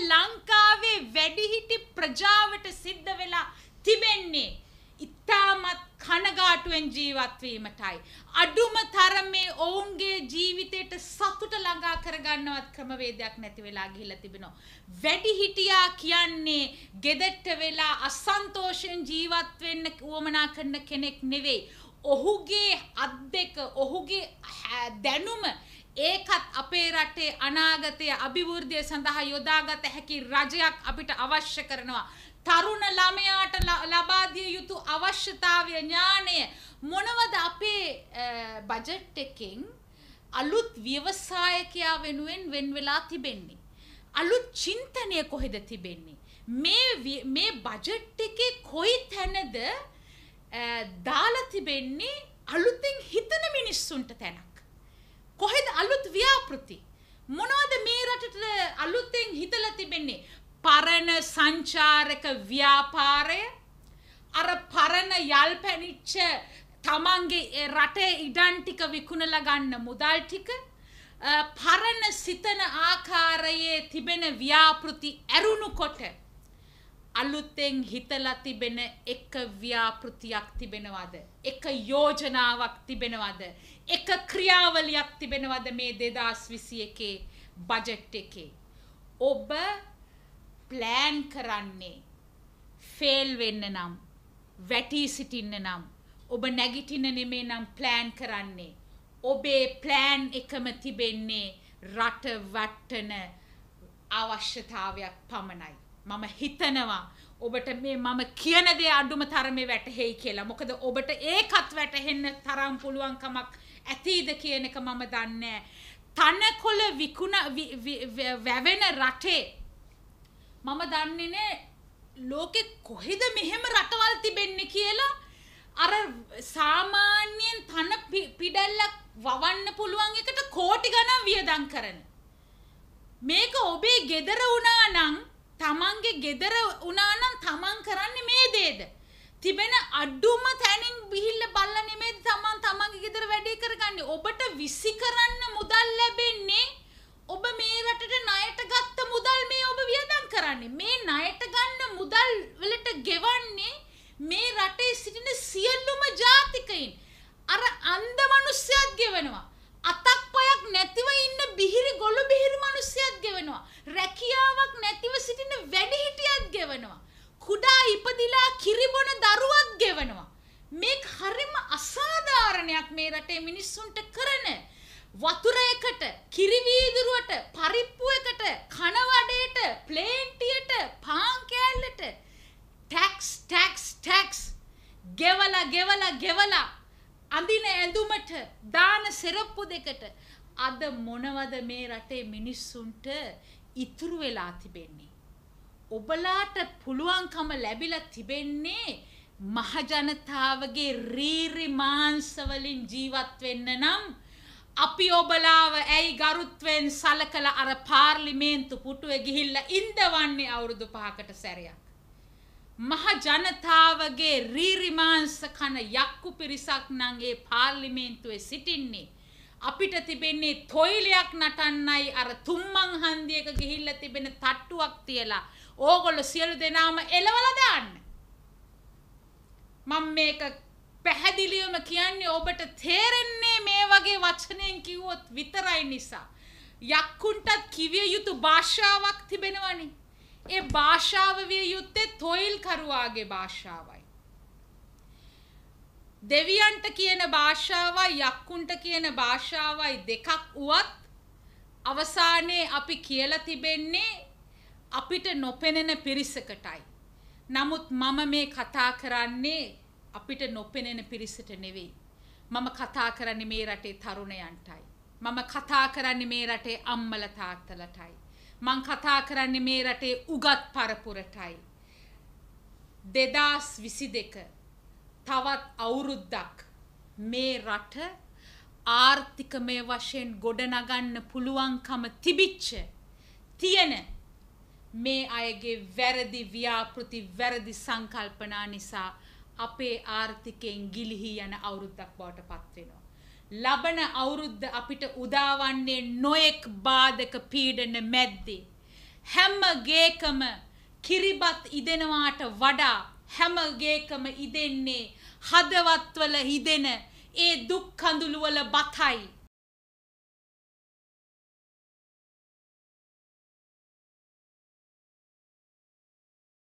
ලංකාවේ වැඩිහිටි ප්‍රජාවට සිද්ධ වෙලා තිබෙන්නේ ඉතාමත් කනගාටුවෙන් ජීවත් වීමටයි අඩුම තරමේ ඔවුන්ගේ ජීවිතයට සතුට ළඟා කරගන්නවත් ක්‍රමවේදයක් නැති වෙලා ගිහිල්ලා තිබෙනවා වැඩිහිටියා කියන්නේ gedette වෙලා අසන්තෝෂෙන් ජීවත් වෙන්න උවමනා කරන කෙනෙක් නෙවෙයි ඔහුගේ අත් දෙක ඔහුගේ දැනුම ඒකත් අපේ රටේ අනාගතය අභිවෘද්ධිය සඳහා යොදාගත හැකි රජයක් අපිට අවශ්‍ය කරනවා. තරුණ ළමයාට ලබා දිය යුතු අවශ්‍යතාවය ඥානය මොනවද අපේ බජට් එකෙන් අලුත් ව්‍යවසායකයා වෙනුවෙන් වෙන් වෙලා තිබෙන්නේ. අලුත් චින්තනය කොහෙද තිබෙන්නේ. මේ මේ බජට් එකේ කොයි තැනද දාලා තිබෙන්නේ අලුතෙන් හිතන මිනිස්සුන්ට තැනක්. කොහෙද අලුත් ව්‍යාපෘති මොනවද මේ රටට අලුතෙන් හිතලා තිබෙන්නේ පරණ සංචාරක ව්‍යාපාරය අර පරණ යල් පැනිච්ච තමන්ගේ රටේ ඉඩම් ටික විකුණලා ගන්න මුදල් ටික පරණ සිතන ආකාරයේ තිබෙන ව්‍යාපෘති ඇරුණු කොට අලුතෙන් හිතලා තිබෙන එක ව්‍යාපෘතියක් තිබෙනවද එක යෝජනාවක් තිබෙනවද එක ක්‍රියාවලියක් තිබෙනවද මේ 2021 බජට් එකේ ඔබ ප්ලෑන් කරන්නේ ෆේල් වෙන්න නම් වැටි සිටින්න නම් ඔබ නැගිටින නෙමේ නම් ප්ලෑන් කරන්නේ ඔබේ ප්ලෑන් එකම තිබෙන්නේ රට වට්ටන අවශ්‍යතාවයක් පමණයි මම හිතනවා ඔබට මේ මම කියන දේ අඩුම තරමේ වැටහෙයි කියලා. මොකද ඔබට ඒකත් වැටහෙන්න තරම් පුළුවන්කමක් ඇතිද කියන එක මම දන්නේ තනකොළ විකුණ වැවෙන රටේ මම දන්නේ නෑ ලෝකෙ කොහෙද මෙහෙම රටවල් තිබෙන්නේ කියලා අර සාමාන්‍යයෙන් තන පිඩැල්ලක් වවන්න පුළුවන් එකට කෝටි ගණන් වියදම් කරන මේක ඔබේ gedara වුණා නම් තමන්ගේ ගෙදර උනානම් තමන් කරන්නේ මේ දේද? තිබෙන අඩුම තැනින් ගිහිල්ලා බලලා නෙමෙයි තමන් තමන්ගේ ගෙදර වැඩේ කරගන්නේ. ඔබට විසි කරන්න මුදල් ලැබෙන්නේ ඔබ මේ රටට ණයට ගත්ත මුදල් මේ ඔබ වියදම් කරන්නේ. මේ ණයට ගන්න මුදල් වලට ගෙවන්නේ මේ රටේ සිටින සියලුම ජාතිකයින්. අර අන්ධ මිනිස්සුත් ගෙවනවා. අතක් පයක් නැතිව ඉන්න බිහිරි ගොළු බිහිරි මිනිස්සයත් ගෙවනවා. රැකියාවක් නැතිව සිටින වැඩිහිටියත් ගෙවනවා. කුඩා ඉපදිලා කිරිබොන දරුවත් ගෙවනවා. මේක හරිම අසාධාරණයක් මේ රටේ මිනිස්සුන්ට කරන වතුර එකට, කිරි වීදුරුවට, පරිප්පු එකට, කන වඩේට, ප්ලේන්ටියට, පාන් කෑල්ලට ටැක්ස් ටැක්ස් ටැක්ස් ගෙවලා ගෙවලා ගෙවලා අඳින ඇඳුමට දාන සෙරප්පු දෙකට අද මොනවද මේ රටේ මිනිස්සුන්ට ඉතුරු වෙලා තිබෙන්නේ. ඔබලාට පුළුවන්කම ලැබිලා තිබෙන්නේ මහජනතාවගේ රීරි මාංශවලින් ජීවත් වෙන්න නම් අපි ඔබලාව ඇයි ගරුත්වෙන් සලකල අර පාර්ලිමේන්තු පුටුවේ ගිහිල්ලා ඉඳවන්නේ අවුරුදු පහකට සැරයක්. මහ ජනතාවගේ රීරිමාංශ කන යක්කු පිරිසක් නම් ඒ පාර්ලිමේන්තුවේ සිටින්නේ. අපිට තිබෙන්නේ තොইলයක් නටන්නයි අර තුම්මන් හන්දියක ගිහිල්ලා තිබෙන තට්ටුවක් තියලා ඕගොල්ලෝ සියලු දෙනාම එලවලා දාන්න. මම මේක පැහැදිලිවම කියන්නේ ඔබට තේරෙන්නේ මේ වගේ වචනයෙන් කිව්වොත් විතරයි නිසා. යක්කුන්ටත් කිවිය යුතු භාෂාවක් තිබෙනවනේ. ඒ භාෂාව විය යුත්තේ තොইল කරුවාගේ භාෂාව. දෙවියන්ට කියන භාෂාවයි යක්කුන්ට කියන භාෂාවයි දෙකක් වුවත් අවසානයේ අපි කියලා තිබෙන්නේ අපිට නොපෙනෙන පිරිසකටයි. නමුත් මම මේ කතා කරන්නේ අපිට නොපෙනෙන පිරිසට නෙවෙයි. මම කතා කරන්නේ මේ රටේ තරුණයන්ටයි. මම කතා කරන්නේ මේ රටේ අම්මල තාත්තලටයි. මං කතා කරන්නේ මේ රටේ උගත් පරපුරටයි. 2022 තවත් අවුරුද්දක් මේ රට ආර්ථිකමය වශයෙන් ගොඩනගන්න පුළුවන්කම තිබිච්ච තියෙන මේ අයගේ වැරදි ව්‍යාපෘති වැරදි සංකල්පනා නිසා අපේ ආර්ථිකයෙන් ගිලිහි යන අවුරුද්දක් බවට පත්වෙනවා. ලබන අවුරුද්ද අපිට උදාවන්නේ නොයෙක් බාධක පීඩන මැද්දේ. හැම්ම ගේකම කිරිබත් ඉදෙනවාට වඩා හැම ගේකම ඉදෙන්නේ හදවත්වල හිදෙන ඒ දුක් කඳුළු වල බතයි